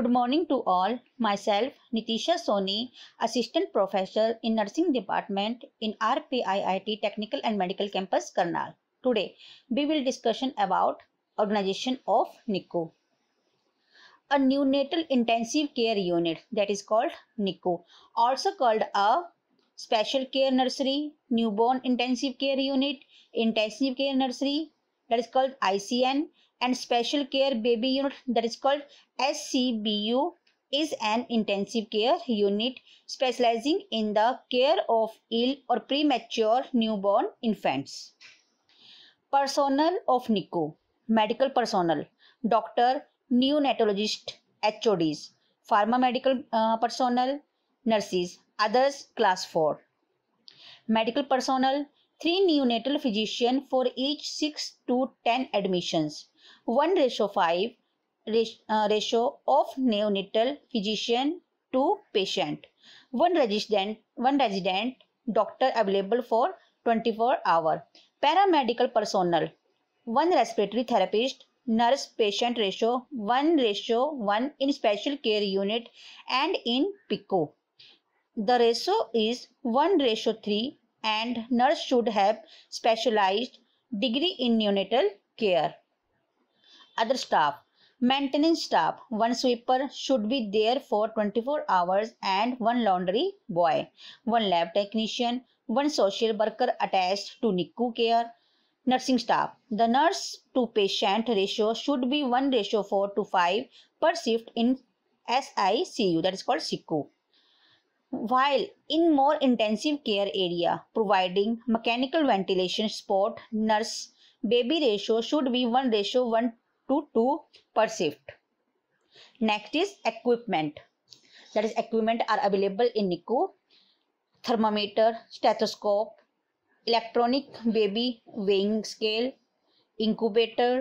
Good morning to all. Myself, Nitisha Soni, Assistant Professor in Nursing Department in RPIIT Technical and Medical Campus, Karnal. Today, we will discussion about organization of NICU. A neonatal intensive care unit that is called NICU, also called a special care nursery, newborn intensive care unit, intensive care nursery, that is called ICN and special care baby unit that is called SCBU is an intensive care unit specializing in the care of ill or premature newborn infants. Personnel of NICU Medical personnel Doctor, neonatologist, HODs, pharma medical uh, personnel, nurses, others class 4. Medical personnel 3 neonatal physician for each 6 to 10 admissions. 1 ratio 5 uh, ratio of neonatal physician to patient. 1 resident, 1 resident doctor available for 24 hour. Paramedical personnel 1 respiratory therapist nurse patient ratio 1 ratio 1 in special care unit and in PICO. The ratio is 1 ratio 3 and nurse should have specialized degree in neonatal care. Other staff Maintenance staff, one sweeper should be there for 24 hours and one laundry boy, one lab technician, one social worker attached to NICU care. Nursing staff, the nurse to patient ratio should be 1 ratio 4 to 5 per shift in SICU that is called SICU while in more intensive care area providing mechanical ventilation support nurse baby ratio should be 1 ratio 1 to 2 per shift next is equipment that is equipment are available in nicu thermometer stethoscope electronic baby weighing scale incubator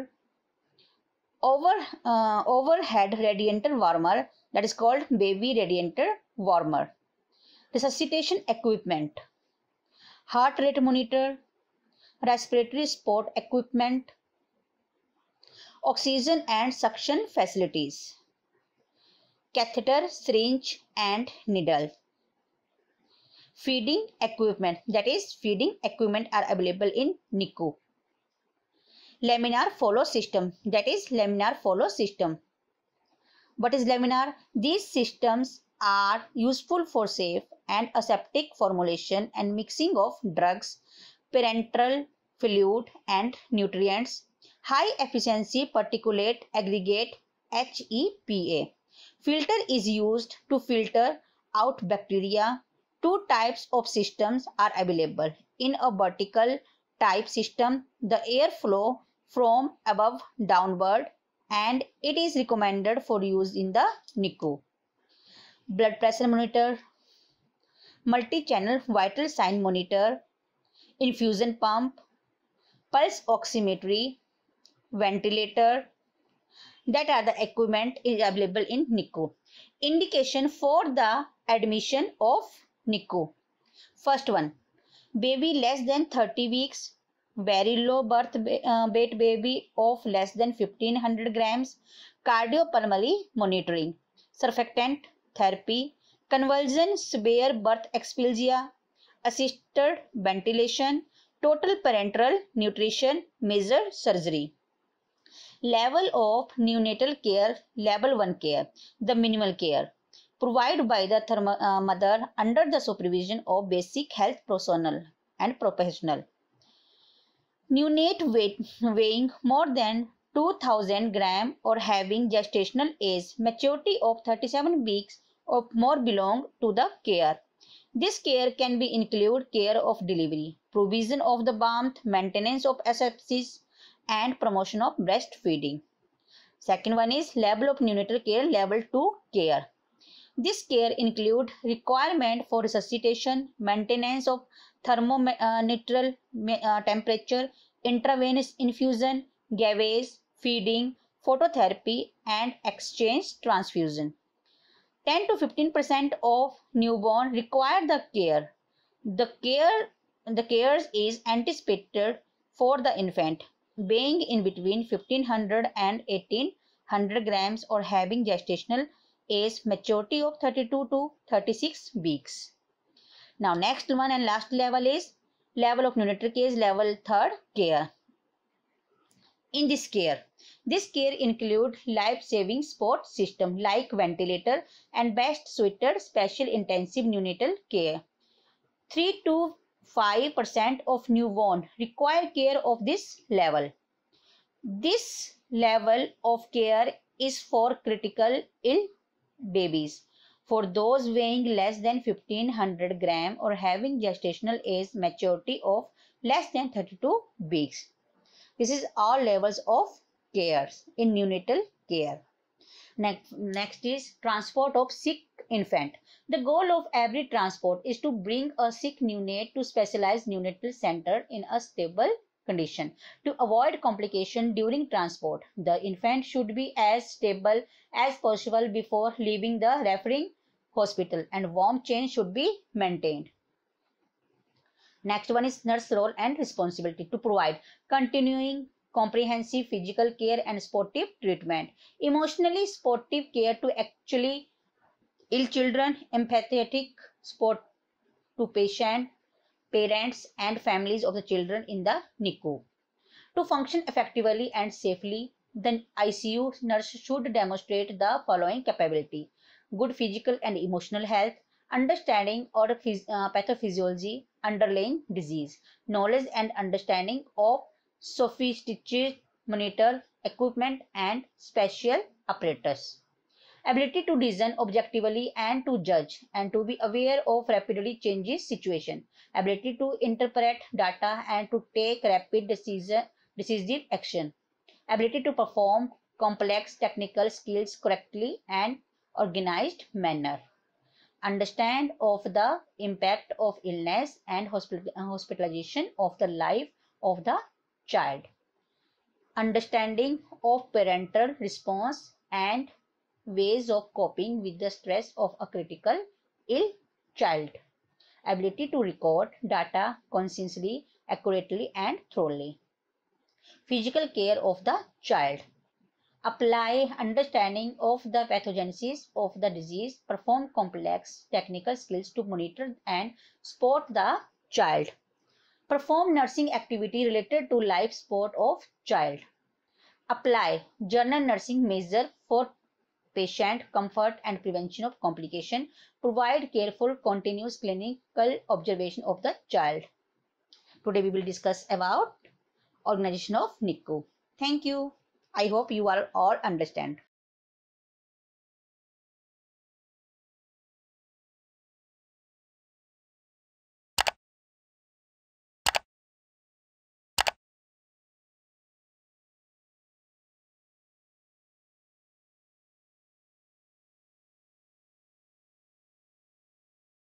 over uh, overhead radiator warmer that is called baby radiator warmer resuscitation equipment, heart rate monitor, respiratory support equipment, oxygen and suction facilities, catheter, syringe and needle. Feeding equipment that is feeding equipment are available in NICU. Laminar follow system that is laminar follow system. What is laminar? These systems are useful for safe and aseptic formulation and mixing of drugs, parenteral fluid and nutrients, high efficiency particulate aggregate HEPA. Filter is used to filter out bacteria. Two types of systems are available. In a vertical type system, the air flow from above downward and it is recommended for use in the NICU blood pressure monitor, multi-channel vital sign monitor, infusion pump, pulse oximetry, ventilator that are the equipment is available in NICU. Indication for the admission of NICU. First one, baby less than 30 weeks, very low birth uh, weight baby of less than 1500 grams, cardiopulmonary monitoring, surfactant, therapy convulsion severe birth expelsia assisted ventilation total parenteral nutrition major surgery level of neonatal care level 1 care the minimal care provided by the uh, mother under the supervision of basic health personnel and professional neonate weight weighing more than 2000 gram or having gestational age maturity of 37 weeks Of more belong to the care. This care can be include care of delivery, provision of the warmth, maintenance of asepsis and promotion of breastfeeding. Second one is level of neonatal care, level 2 care. This care include requirement for resuscitation, maintenance of thermoneutral uh, temperature, intravenous infusion, gavage, feeding, phototherapy and exchange transfusion. 10 to 15% of newborn require the care. The care the cares is anticipated for the infant being in between 1500 and 1800 grams or having gestational age maturity of 32 to 36 weeks. Now next one and last level is level of nutrition is level third care in this care. This care include life-saving support system like ventilator and best suited special intensive neonatal care. 3 to 5% of newborn require care of this level. This level of care is for critical ill babies. For those weighing less than 1500 gram or having gestational age maturity of less than 32 weeks. This is all levels of care in neonatal care. Next, next is transport of sick infant. The goal of every transport is to bring a sick neonate to specialized neonatal center in a stable condition. To avoid complication during transport, the infant should be as stable as possible before leaving the referring hospital and warm chain should be maintained. Next one is nurse role and responsibility to provide continuing comprehensive physical care and sportive treatment. Emotionally sportive care to actually ill children, empathetic support to patient, parents and families of the children in the NICU. To function effectively and safely, the ICU nurse should demonstrate the following capability. Good physical and emotional health, understanding or uh, pathophysiology underlying disease, knowledge and understanding of sophisticated monitor equipment and special apparatus. Ability to reason objectively and to judge and to be aware of rapidly changing situation. Ability to interpret data and to take rapid decision, decisive action. Ability to perform complex technical skills correctly and organized manner understand of the impact of illness and uh, hospitalization of the life of the child understanding of parental response and ways of coping with the stress of a critical ill child ability to record data consciously accurately and thoroughly physical care of the child apply understanding of the pathogenesis of the disease, perform complex technical skills to monitor and support the child, perform nursing activity related to life support of child, apply general nursing measure for patient comfort and prevention of complication, provide careful continuous clinical observation of the child. Today we will discuss about organization of NICU. Thank you. I hope you are all understand.